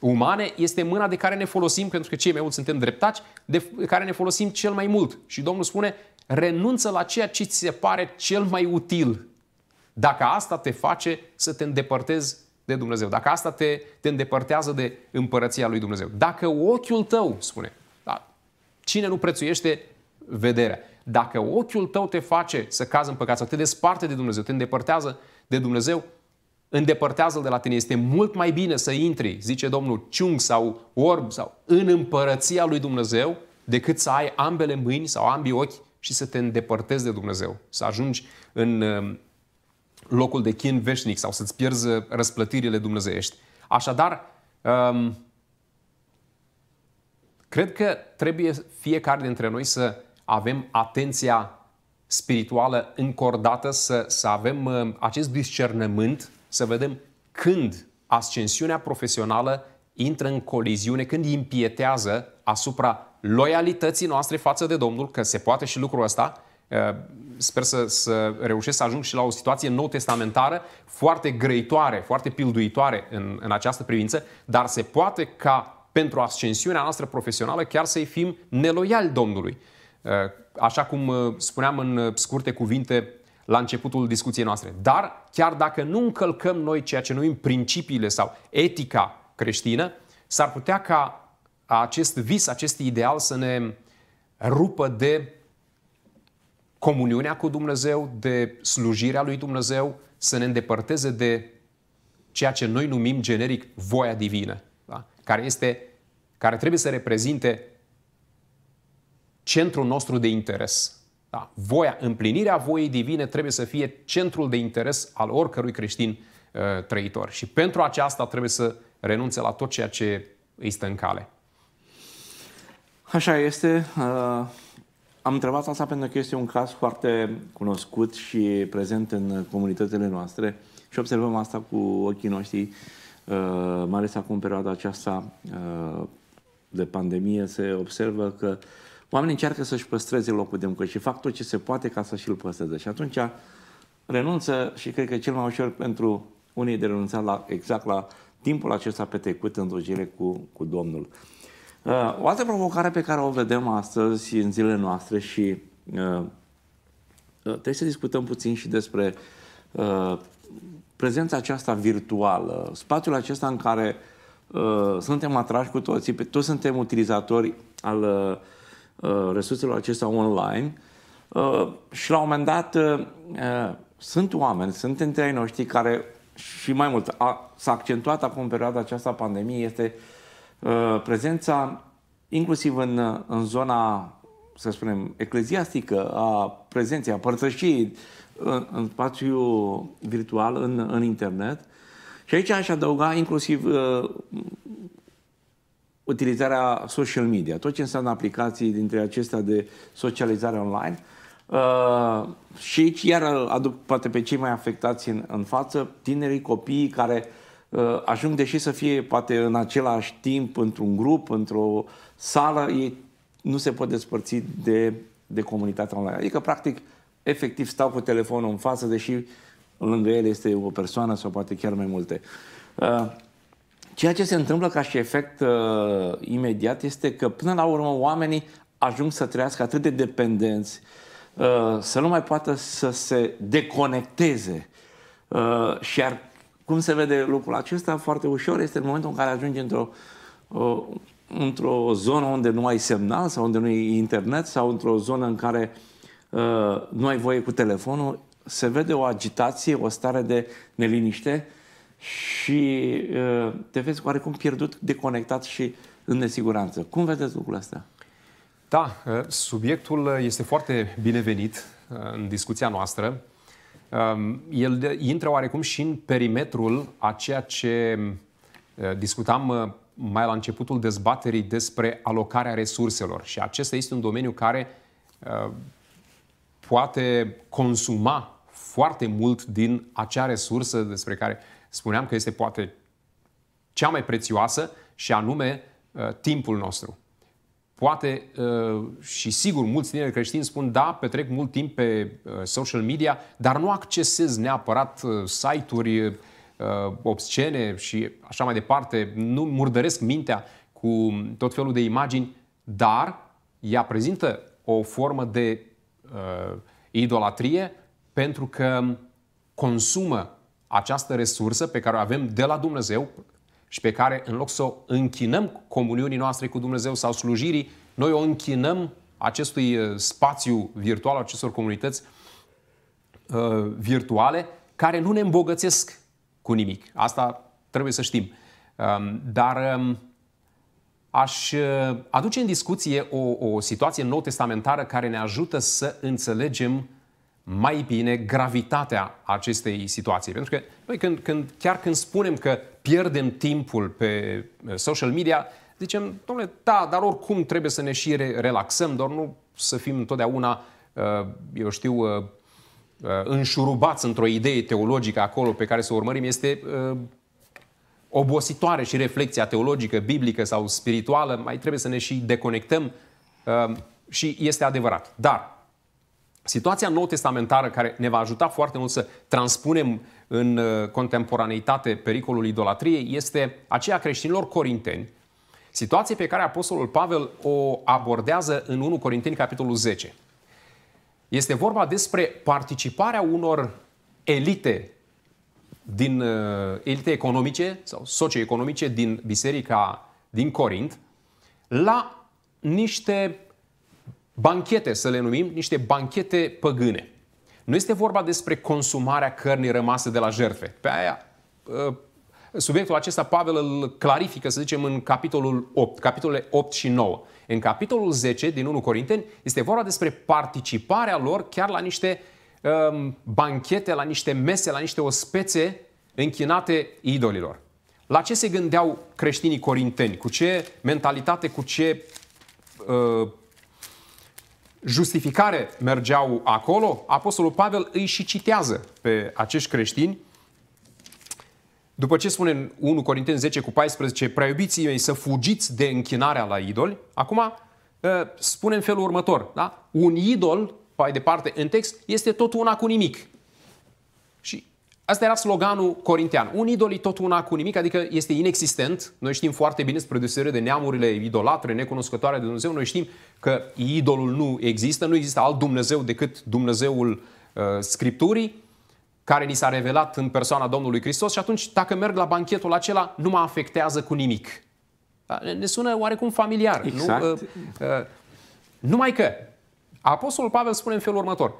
umane, este mâna de care ne folosim, pentru că cei mai mulți suntem dreptaci, de care ne folosim cel mai mult. Și Domnul spune, renunță la ceea ce ți se pare cel mai util. Dacă asta te face să te îndepărtezi de Dumnezeu, dacă asta te, te îndepărtează de împărăția lui Dumnezeu, dacă ochiul tău, spune, da, cine nu prețuiește vederea, dacă ochiul tău te face să cazi în păcat sau te desparte de Dumnezeu, te îndepărtează de Dumnezeu, îndepărtează-l de la tine. Este mult mai bine să intri, zice Domnul, ciung sau orb sau în împărăția lui Dumnezeu, decât să ai ambele mâini sau ambii ochi și să te îndepărtezi de Dumnezeu, să ajungi în locul de chin veșnic sau să-ți pierzi răsplătirile dumnezeiești. Așadar, um, cred că trebuie fiecare dintre noi să avem atenția spirituală încordată, să, să avem uh, acest discernământ, să vedem când ascensiunea profesională intră în coliziune, când impietează asupra loialității noastre față de Domnul, că se poate și lucrul ăsta, uh, sper să, să reușesc să ajung și la o situație nou testamentară foarte grăitoare, foarte pilduitoare în, în această privință, dar se poate ca pentru ascensiunea noastră profesională chiar să-i fim neloiali Domnului. Uh, așa cum uh, spuneam în uh, scurte cuvinte la începutul discuției noastre. Dar chiar dacă nu încălcăm noi ceea ce numim principiile sau etica creștină, s-ar putea ca acest vis, acest ideal să ne rupă de comuniunea cu Dumnezeu, de slujirea lui Dumnezeu, să ne îndepărteze de ceea ce noi numim generic voia divină, da? care, este, care trebuie să reprezinte centrul nostru de interes. Da? Voia, împlinirea voiei divine trebuie să fie centrul de interes al oricărui creștin uh, trăitor. Și pentru aceasta trebuie să renunțe la tot ceea ce îi stă în cale. Așa este. Uh am întrebat asta pentru că este un caz foarte cunoscut și prezent în comunitățile noastre și observăm asta cu ochii noștri, uh, mai ales acum în perioada aceasta uh, de pandemie, se observă că oamenii încearcă să-și păstreze locul de muncă și fac tot ce se poate ca să și-l păstreze. Și atunci renunță și cred că cel mai ușor pentru unii de renunțat la, exact la timpul acesta petrecut în rugire cu, cu Domnul. Uh, o altă provocare pe care o vedem astăzi și în zilele noastre și uh, uh, trebuie să discutăm puțin și despre prezența aceasta virtuală, spațiul acesta în care suntem atrași cu toții, toți suntem utilizatori al resurselor acestea online și la un moment dat sunt oameni, sunt între ei noștri care și mai mult a, s-a accentuat acum în perioada aceasta pandemiei, este uh, Uh, prezența inclusiv în, uh, în zona, să spunem, ecleziastică a prezenței, a părtășiei în, uh, în spațiu virtual, în, în internet. Și aici aș adăuga inclusiv uh, utilizarea social media, tot ce înseamnă aplicații dintre acestea de socializare online. Uh, și aici iar aduc poate pe cei mai afectați în, în față, tinerii, copiii care uh, Uh, ajung, deși să fie poate în același timp, într-un grup, într-o sală, ei nu se pot despărți de, de comunitatea online. Adică, practic, efectiv stau cu telefonul în față, deși lângă el este o persoană sau poate chiar mai multe. Uh, ceea ce se întâmplă ca și efect uh, imediat este că, până la urmă, oamenii ajung să trăiască atât de dependenți, uh, să nu mai poată să se deconecteze uh, și ar cum se vede lucrul acesta? Foarte ușor este în momentul în care ajungi într-o într-o zonă unde nu ai semnal sau unde nu ai internet sau într-o zonă în care uh, nu ai voie cu telefonul, se vede o agitație, o stare de neliniște și uh, te vezi oarecum pierdut, deconectat și în nesiguranță. Cum vedeți lucrul ăsta? Da, uh, subiectul este foarte binevenit în discuția noastră. Um, el intră oarecum și în perimetrul a ceea ce uh, discutam uh, mai la începutul dezbaterii despre alocarea resurselor. Și acesta este un domeniu care uh, poate consuma foarte mult din acea resursă despre care spuneam că este poate cea mai prețioasă și anume timpul nostru poate uh, și sigur mulți tineri creștini spun da, petrec mult timp pe uh, social media, dar nu accesez neapărat uh, site-uri obscene și așa mai departe, nu murdăresc mintea cu tot felul de imagini, dar ea prezintă o formă de uh, idolatrie pentru că consumă această resursă pe care o avem de la Dumnezeu, și pe care, în loc să o închinăm comuniunii noastre cu Dumnezeu sau slujirii, noi o închinăm acestui uh, spațiu virtual, acestor comunități uh, virtuale, care nu ne îmbogățesc cu nimic. Asta trebuie să știm. Um, dar um, aș uh, aduce în discuție o, o situație nou testamentară care ne ajută să înțelegem mai bine gravitatea acestei situații. Pentru că noi când, când, chiar când spunem că pierdem timpul pe uh, social media, zicem, domnule, da, dar oricum trebuie să ne și relaxăm, doar nu să fim întotdeauna, uh, eu știu, uh, înșurubați într-o idee teologică acolo pe care să o urmărim. Este obositoare și reflexia teologică, biblică sau spirituală, mai trebuie să ne și deconectăm și este adevărat. Dar Situația nou testamentară care ne va ajuta foarte mult să transpunem în uh, contemporaneitate pericolul idolatriei este aceea creștinilor corinteni, situație pe care Apostolul Pavel o abordează în 1 Corinteni, capitolul 10. Este vorba despre participarea unor elite din uh, elite economice sau socioeconomice din biserica din Corint la niște banchete, să le numim, niște banchete păgâne. Nu este vorba despre consumarea cărnii rămase de la jertfe. Pe aia, uh, subiectul acesta Pavel îl clarifică, să zicem, în capitolul 8, capitolele 8 și 9. În capitolul 10 din 1 Corinteni este vorba despre participarea lor chiar la niște um, banchete, la niște mese, la niște ospețe închinate idolilor. La ce se gândeau creștinii corinteni? Cu ce mentalitate, cu ce uh, justificare mergeau acolo, Apostolul Pavel îi și citează pe acești creștini după ce spune în 1 Corinteni 10 cu 14, preiubiții mei să fugiți de închinarea la idoli, acum ă, spune în felul următor, da? un idol, mai departe, în text, este tot una cu nimic. Și Asta era sloganul corintean. Un idol e tot una cu nimic, adică este inexistent. Noi știm foarte bine spre deosebire de neamurile idolatre, necunoscătoare de Dumnezeu. Noi știm că idolul nu există, nu există alt Dumnezeu decât Dumnezeul uh, Scripturii, care ni s-a revelat în persoana Domnului Hristos și atunci, dacă merg la banchetul acela, nu mă afectează cu nimic. Da, ne sună oarecum familiar. Exact. Nu? Uh, uh, numai că Apostolul Pavel spune în felul următor.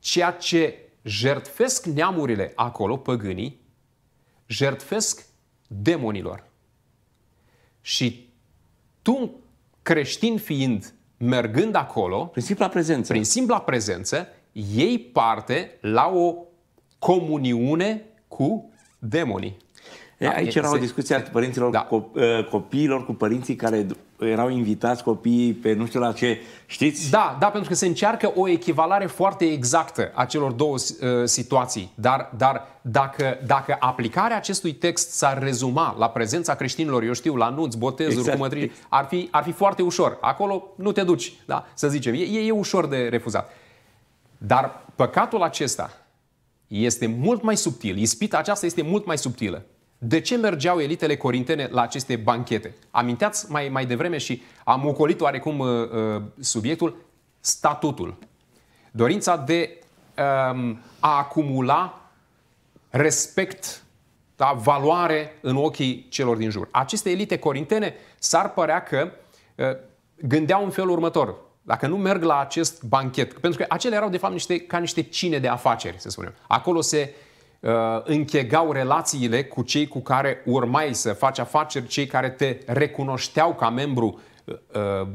Ceea ce jertfesc neamurile acolo, păgânii, jertfesc demonilor. Și tu, creștin fiind, mergând acolo, prin simpla prezență, prin simpla prezență ei parte la o comuniune cu demonii. Da, Aici era o discuție se, a părinților da. cu ă, copiilor, cu părinții care erau invitați copiii pe nu știu la ce, știți? Da, da, pentru că se încearcă o echivalare foarte exactă a celor două uh, situații. Dar, dar dacă, dacă aplicarea acestui text s-ar rezuma la prezența creștinilor, eu știu, la nunți, botezuri, exact. cumătrii, ar fi, ar fi foarte ușor. Acolo nu te duci, da, să zicem. E, e, e ușor de refuzat. Dar păcatul acesta este mult mai subtil. Ispita aceasta este mult mai subtilă de ce mergeau elitele corintene la aceste banchete? Aminteați mai, mai devreme și am ocolit oarecum uh, uh, subiectul, statutul. Dorința de uh, a acumula respect, da, valoare în ochii celor din jur. Aceste elite corintene s-ar părea că uh, gândeau în felul următor. Dacă nu merg la acest banchet, pentru că acele erau de fapt niște, ca niște cine de afaceri, să spunem. Acolo se uh, Uh, închegau relațiile cu cei cu care urmai să faci afaceri, cei care te recunoșteau ca membru uh, uh,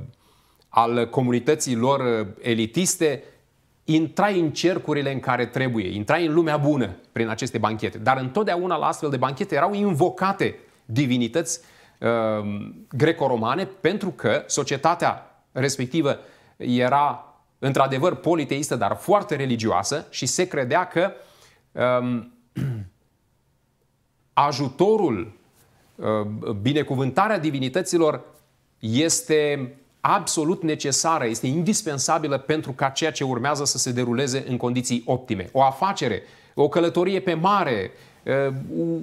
al comunității lor elitiste, intrai în cercurile în care trebuie, intrai în lumea bună prin aceste banchete. Dar întotdeauna la astfel de banchete erau invocate divinități uh, greco-romane pentru că societatea respectivă era într-adevăr politeistă, dar foarte religioasă și se credea că um, ajutorul, uh, binecuvântarea divinităților este absolut necesară, este indispensabilă pentru ca ceea ce urmează să se deruleze în condiții optime. O afacere, o călătorie pe mare, uh,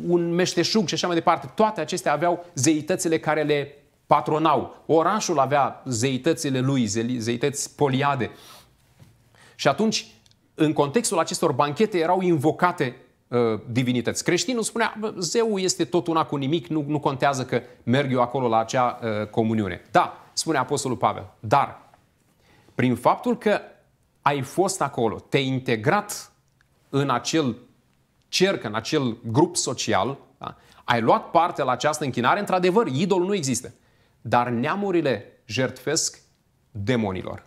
un meșteșug și așa mai departe, toate acestea aveau zeitățile care le patronau. Orașul avea zeitățile lui, zeități poliade. Și atunci, în contextul acestor banchete, erau invocate Uh, divinități. Creștinul spunea, zeul este tot una cu nimic, nu, nu contează că merg eu acolo la acea uh, comuniune. Da, spune Apostolul Pavel, dar prin faptul că ai fost acolo, te-ai integrat în acel cerc, în acel grup social, da? ai luat parte la această închinare, într-adevăr, idolul nu există. Dar neamurile jertfesc demonilor.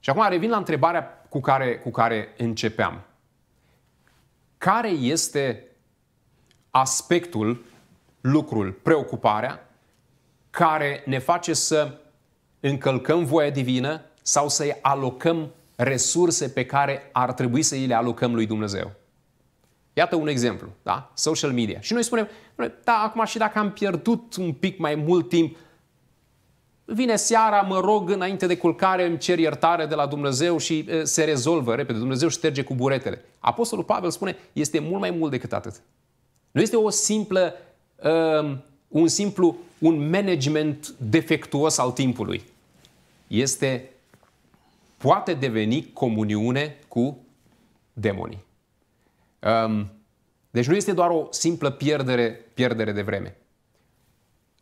Și acum revin la întrebarea cu care, cu care începeam care este aspectul, lucrul, preocuparea care ne face să încălcăm voia divină sau să-i alocăm resurse pe care ar trebui să îi le alocăm lui Dumnezeu. Iată un exemplu, da? Social media. Și noi spunem, da, acum și dacă am pierdut un pic mai mult timp, vine seara, mă rog înainte de culcare, îmi cer iertare de la Dumnezeu și e, eh, se rezolvă repede. Dumnezeu șterge cu buretele. Apostolul Pavel spune, este mult mai mult decât atât. Nu este o simplă, um, un simplu, un management defectuos al timpului. Este, poate deveni comuniune cu demonii. Um, deci nu este doar o simplă pierdere, pierdere de vreme.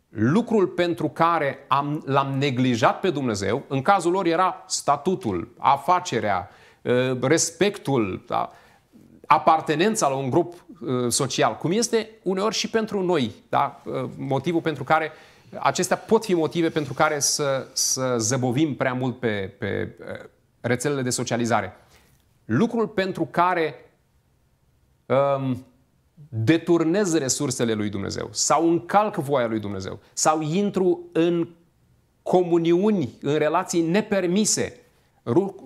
Lucrul pentru care am, l-am neglijat pe Dumnezeu, în cazul lor era statutul, afacerea, uh, respectul, da? apartenența la un grup uh, social, cum este uneori și pentru noi, da? Uh, motivul pentru care acestea pot fi motive pentru care să, să zăbovim prea mult pe, pe uh, rețelele de socializare. Lucrul pentru care um, deturnez resursele lui Dumnezeu sau încalc voia lui Dumnezeu sau intru în comuniuni, în relații nepermise,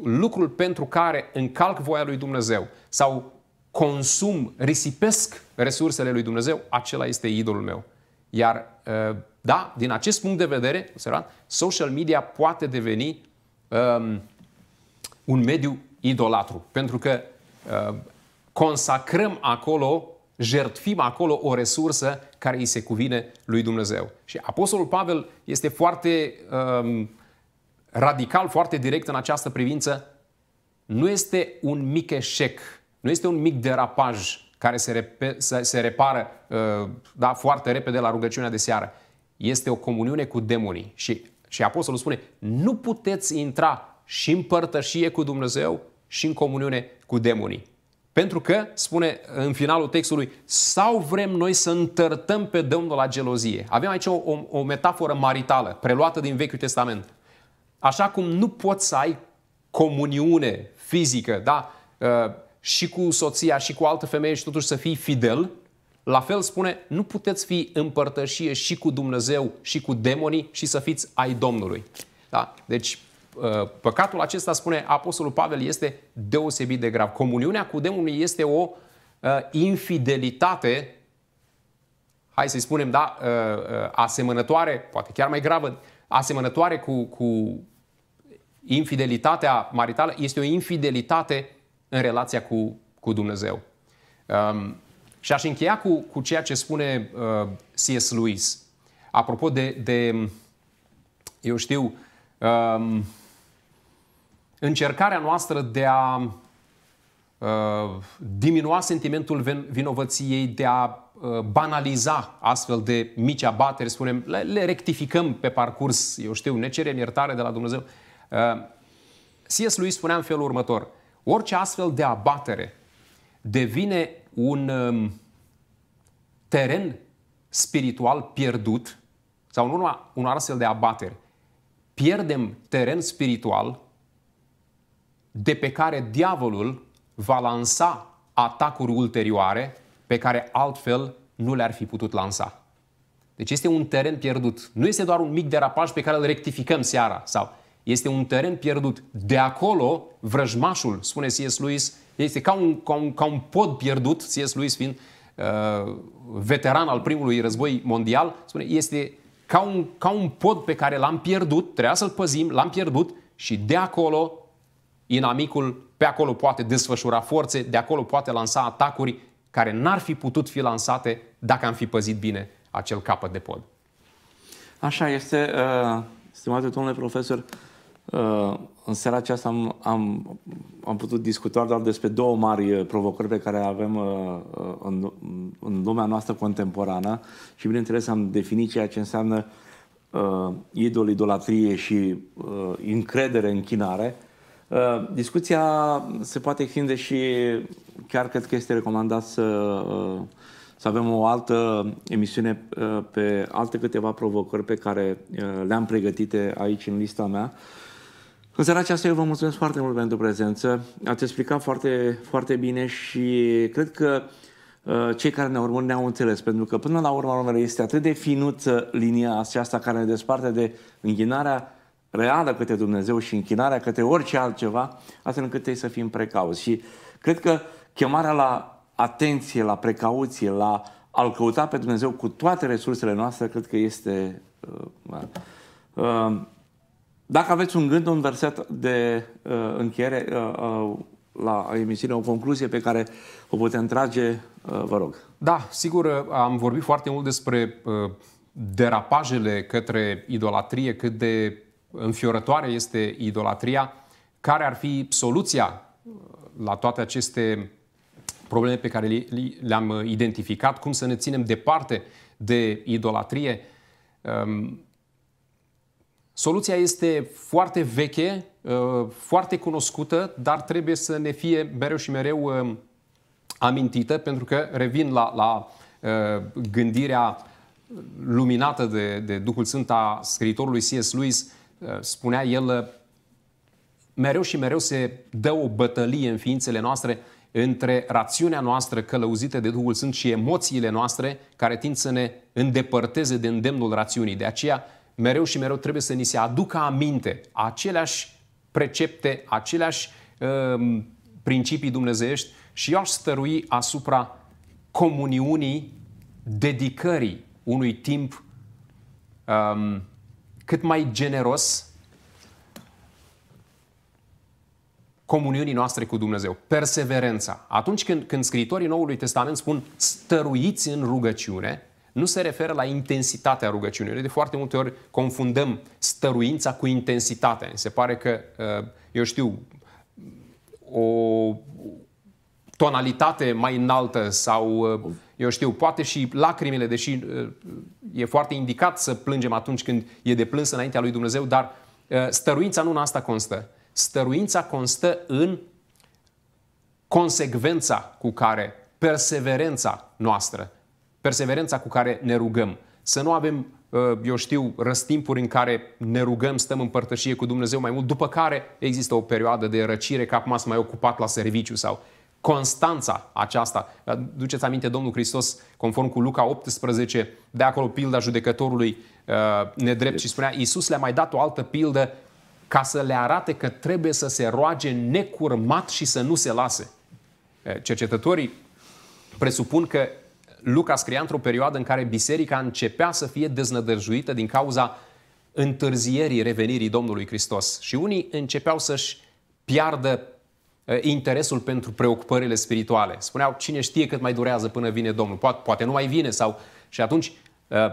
lucrul pentru care încalc voia lui Dumnezeu sau consum, risipesc resursele lui Dumnezeu, acela este idolul meu. Iar, uh, da, din acest punct de vedere, social media poate deveni um, un mediu idolatru, pentru că um, consacrăm acolo, jertfim acolo o resursă care îi se cuvine lui Dumnezeu. Și Apostolul Pavel este foarte um, radical, foarte direct în această privință. Nu este un mic eșec nu este un mic derapaj care se, repe, se, se repară uh, da, foarte repede la rugăciunea de seară. Este o comuniune cu demonii. Și, și apostolul spune, nu puteți intra și în părtășie cu Dumnezeu și în comuniune cu demonii. Pentru că, spune în finalul textului, sau vrem noi să întărtăm pe Domnul la gelozie. Avem aici o, o, o metaforă maritală, preluată din Vechiul Testament. Așa cum nu poți să ai comuniune fizică, da? Uh, și cu soția și cu altă femeie și totuși să fii fidel, la fel spune, nu puteți fi împărtășie și cu Dumnezeu și cu demonii și să fiți ai Domnului. Da? Deci, uh, păcatul acesta, spune Apostolul Pavel, este deosebit de grav. Comuniunea cu demonii este o uh, infidelitate, hai să-i spunem, da, uh, asemănătoare, poate chiar mai gravă, asemănătoare cu, cu infidelitatea maritală, este o infidelitate în relația cu, cu Dumnezeu. Um, și aș încheia cu, cu ceea ce spune uh, C.S. Lewis. Apropo de, de eu știu, um, încercarea noastră de a uh, diminua sentimentul vinovăției, de a uh, banaliza astfel de mici abateri, spunem, le, le rectificăm pe parcurs, eu știu, ne cerem iertare de la Dumnezeu. Uh, C.S. Lewis spunea în felul următor – Orice astfel de abatere devine un um, teren spiritual pierdut, sau nu urma un astfel de abatere pierdem teren spiritual de pe care diavolul va lansa atacuri ulterioare pe care altfel nu le-ar fi putut lansa. Deci este un teren pierdut. Nu este doar un mic derapaj pe care îl rectificăm seara sau este un teren pierdut. De acolo, vrăjmașul, spune C.S. Lewis, este ca un, ca un, ca un pod pierdut, C.S. Lewis fiind uh, veteran al primului război mondial, spune, este ca un, ca un pod pe care l-am pierdut, trebuia să-l păzim, l-am pierdut și de acolo inamicul pe acolo poate desfășura forțe, de acolo poate lansa atacuri care n-ar fi putut fi lansate dacă am fi păzit bine acel capăt de pod. Așa este, uh, stimate domnule profesor. În seara aceasta am, am, am putut discuta doar despre două mari uh, provocări pe care avem uh, uh, în, în lumea noastră contemporană și, bineînțeles, am definit ceea ce înseamnă uh, idol, idolatrie și uh, încredere, chinare. Uh, discuția se poate extinde și chiar cred că este recomandat să, uh, să avem o altă emisiune uh, pe alte câteva provocări pe care uh, le-am pregătite aici în lista mea. Uh, în seara aceasta eu vă mulțumesc foarte mult pentru prezență. Ați explicat foarte, foarte bine și cred că uh, cei care ne urmăresc ne-au înțeles, pentru că până la urmă urmei este atât de finuță linia aceasta care ne desparte de închinarea reală către Dumnezeu și închinarea către orice altceva, astfel încât trebuie să fim precauți. Și cred că chemarea la atenție, la precauție, la a-L căuta pe Dumnezeu cu toate resursele noastre, cred că este uh, uh, dacă aveți un gând, un verset de uh, încheiere uh, uh, la emisiune, o concluzie pe care o putem trage, uh, vă rog. Da, sigur, uh, am vorbit foarte mult despre uh, derapajele către idolatrie, cât de înfiorătoare este idolatria, care ar fi soluția uh, la toate aceste probleme pe care le-am identificat, cum să ne ținem departe de idolatrie. Um, Soluția este foarte veche, uh, foarte cunoscută, dar trebuie să ne fie mereu și mereu uh, amintită, pentru că revin la, la uh, gândirea luminată de, de Duhul Sfânt a scriitorului C.S. Lewis, spunea el, mereu și mereu se dă o bătălie în ființele noastre între rațiunea noastră călăuzită de Duhul Sfânt și emoțiile noastre care tind să ne îndepărteze de îndemnul rațiunii. De aceea mereu și mereu trebuie să ni se aducă aminte aceleași precepte, aceleași uh, principii dumnezeiești și eu aș stărui asupra comuniunii, dedicării unui timp um, cât mai generos comuniunii noastre cu Dumnezeu, perseverența. Atunci când, când scritorii Noului Testament spun stăruiți în rugăciune, nu se referă la intensitatea rugăciunii. Noi de foarte multe ori confundăm stăruința cu intensitatea. Se pare că, uh, eu știu, o tonalitate mai înaltă sau, uh, eu știu, poate și lacrimile, deși uh, e foarte indicat să plângem atunci când e de plâns înaintea lui Dumnezeu, dar stăruința nu în asta constă. Stăruința constă în consecvența cu care, perseverența noastră, perseverența cu care ne rugăm. Să nu avem, uh, eu știu, răstimpuri în care ne rugăm, stăm în părtășie cu Dumnezeu mai mult, după care există o perioadă de răcire, că acum sunt mai ocupat la serviciu sau constanța aceasta. Duceți aminte, Domnul Hristos, conform cu Luca 18, de acolo pilda judecătorului uh, nedrept și spunea, Iisus le-a mai dat o altă pildă ca să le arate că trebuie să se roage necurmat și să nu se lase. Uh, cercetătorii presupun că Luca scria într-o perioadă în care biserica începea să fie deznădăjuită din cauza întârzierii revenirii Domnului Hristos. Și unii începeau să-și piardă interesul pentru preocupările spirituale. Spuneau, cine știe cât mai durează până vine Domnul, poate, poate nu mai vine sau... Și atunci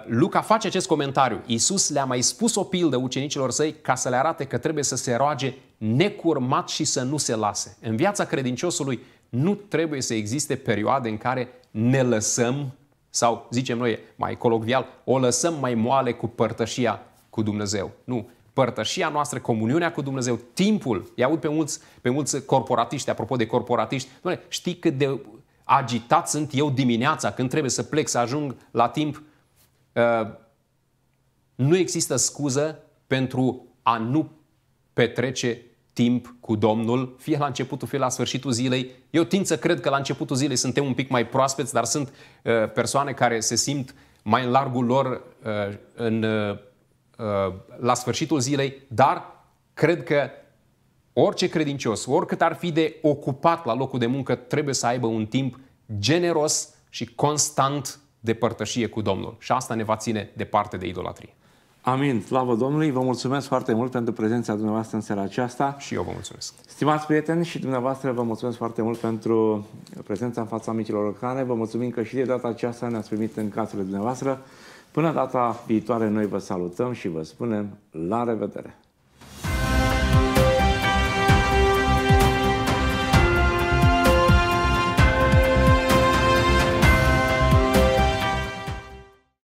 Luca face acest comentariu. Iisus le-a mai spus o pildă ucenicilor săi ca să le arate că trebuie să se roage necurmat și să nu se lase. În viața credinciosului nu trebuie să existe perioade în care ne lăsăm, sau zicem noi mai colocvial, o lăsăm mai moale cu părtășia cu Dumnezeu. Nu, părtășia noastră, comuniunea cu Dumnezeu, timpul. Îi aud pe mulți, pe mulți corporatiști, apropo de corporatiști, Doamne, știi cât de agitat sunt eu dimineața când trebuie să plec, să ajung la timp. Uh, nu există scuză pentru a nu petrece timp cu Domnul, fie la începutul, fie la sfârșitul zilei. Eu tind să cred că la începutul zilei suntem un pic mai proaspeți, dar sunt uh, persoane care se simt mai în largul lor uh, în, uh, uh, la sfârșitul zilei, dar cred că orice credincios, oricât ar fi de ocupat la locul de muncă, trebuie să aibă un timp generos și constant de părtășie cu Domnul. Și asta ne va ține departe de idolatrie. Amin. Slavă Domnului! Vă mulțumesc foarte mult pentru prezența dumneavoastră în seara aceasta. Și eu vă mulțumesc. Stimați prieteni și dumneavoastră, vă mulțumesc foarte mult pentru prezența în fața micilor ocane. Vă mulțumim că și de data aceasta ne-ați primit în casele dumneavoastră. Până data viitoare, noi vă salutăm și vă spunem la revedere!